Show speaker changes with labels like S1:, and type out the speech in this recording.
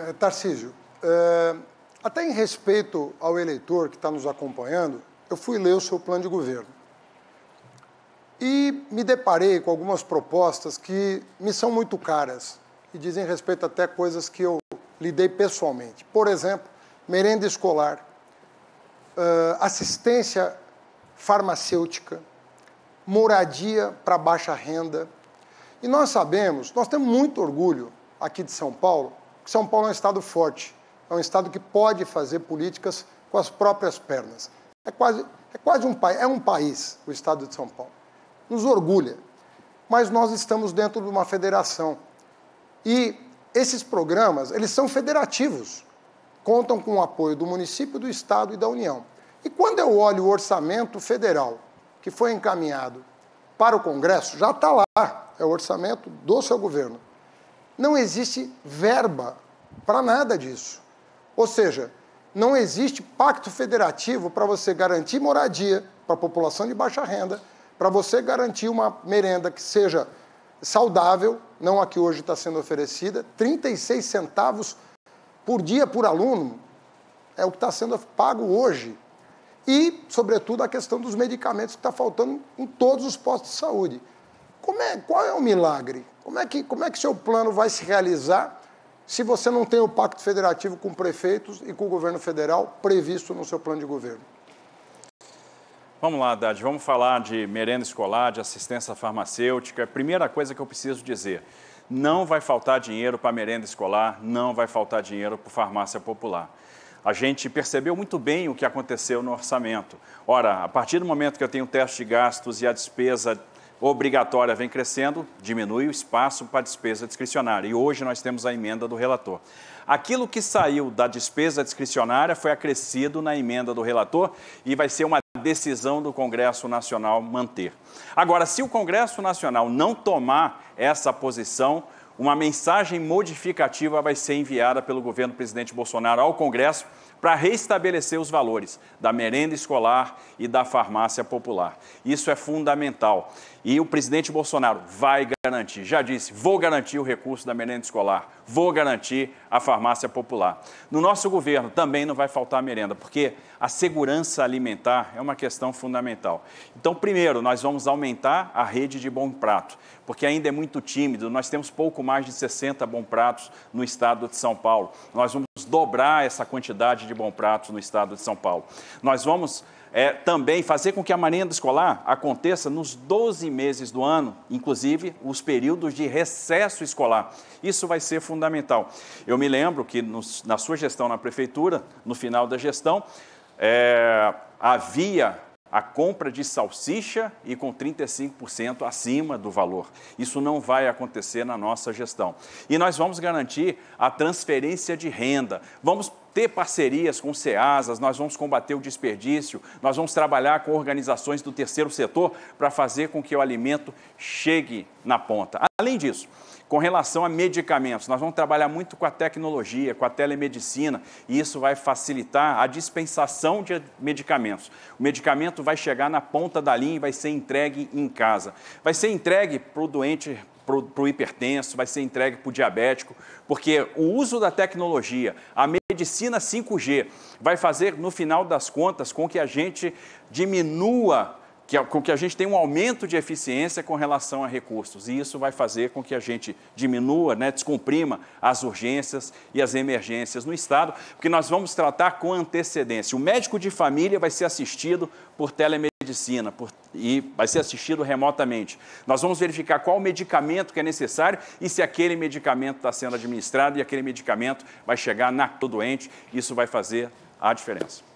S1: Eh, Tarcísio, é, até em respeito ao eleitor que está nos acompanhando, eu fui ler o seu plano de governo. E me deparei com algumas propostas que me são muito caras e dizem respeito até a coisas que eu lidei pessoalmente. Por exemplo, merenda escolar, eh, assistência farmacêutica, moradia para baixa renda. E nós sabemos, nós temos muito orgulho aqui de São Paulo, são Paulo é um estado forte, é um estado que pode fazer políticas com as próprias pernas. É quase, é quase um país, é um país o estado de São Paulo. Nos orgulha. Mas nós estamos dentro de uma federação. E esses programas, eles são federativos. Contam com o apoio do município, do estado e da União. E quando eu olho o orçamento federal que foi encaminhado para o Congresso, já está lá, é o orçamento do seu governo não existe verba para nada disso. Ou seja, não existe pacto federativo para você garantir moradia para a população de baixa renda, para você garantir uma merenda que seja saudável, não a que hoje está sendo oferecida, 36 centavos por dia por aluno é o que está sendo pago hoje. E, sobretudo, a questão dos medicamentos que está faltando em todos os postos de saúde. É, qual é o milagre? Como é que, como é que seu plano vai se realizar se você não tem o pacto federativo com prefeitos e com o governo federal previsto no seu plano de governo?
S2: Vamos lá, Haddad, vamos falar de merenda escolar, de assistência farmacêutica. Primeira coisa que eu preciso dizer: não vai faltar dinheiro para merenda escolar, não vai faltar dinheiro para farmácia popular. A gente percebeu muito bem o que aconteceu no orçamento. Ora, a partir do momento que eu tenho o teste de gastos e a despesa obrigatória vem crescendo, diminui o espaço para despesa discricionária. E hoje nós temos a emenda do relator. Aquilo que saiu da despesa discricionária foi acrescido na emenda do relator e vai ser uma decisão do Congresso Nacional manter. Agora, se o Congresso Nacional não tomar essa posição, uma mensagem modificativa vai ser enviada pelo governo presidente Bolsonaro ao Congresso para restabelecer os valores da merenda escolar e da farmácia popular. Isso é fundamental. E o presidente Bolsonaro vai garantir, já disse, vou garantir o recurso da merenda escolar, vou garantir a farmácia popular. No nosso governo também não vai faltar merenda, porque a segurança alimentar é uma questão fundamental. Então, primeiro, nós vamos aumentar a rede de bom prato, porque ainda é muito tímido, nós temos pouco mais de 60 bom pratos no estado de São Paulo. Nós vamos dobrar essa quantidade de Bom Prato, no estado de São Paulo. Nós vamos é, também fazer com que a Marenda escolar aconteça nos 12 meses do ano, inclusive os períodos de recesso escolar. Isso vai ser fundamental. Eu me lembro que nos, na sua gestão na prefeitura, no final da gestão, é, havia a compra de salsicha e com 35% acima do valor. Isso não vai acontecer na nossa gestão. E nós vamos garantir a transferência de renda. Vamos ter parcerias com SEASAs, nós vamos combater o desperdício, nós vamos trabalhar com organizações do terceiro setor para fazer com que o alimento chegue na ponta. Além disso, com relação a medicamentos, nós vamos trabalhar muito com a tecnologia, com a telemedicina, e isso vai facilitar a dispensação de medicamentos. O medicamento vai chegar na ponta da linha e vai ser entregue em casa. Vai ser entregue para o doente para o hipertenso, vai ser entregue para o diabético, porque o uso da tecnologia, a medicina 5G, vai fazer, no final das contas, com que a gente diminua que, com que a gente tenha um aumento de eficiência com relação a recursos. E isso vai fazer com que a gente diminua, né, descomprima as urgências e as emergências no Estado, porque nós vamos tratar com antecedência. O médico de família vai ser assistido por telemedicina telemedicina por, e vai ser assistido remotamente. Nós vamos verificar qual medicamento que é necessário e se aquele medicamento está sendo administrado e aquele medicamento vai chegar na do doente. Isso vai fazer a diferença.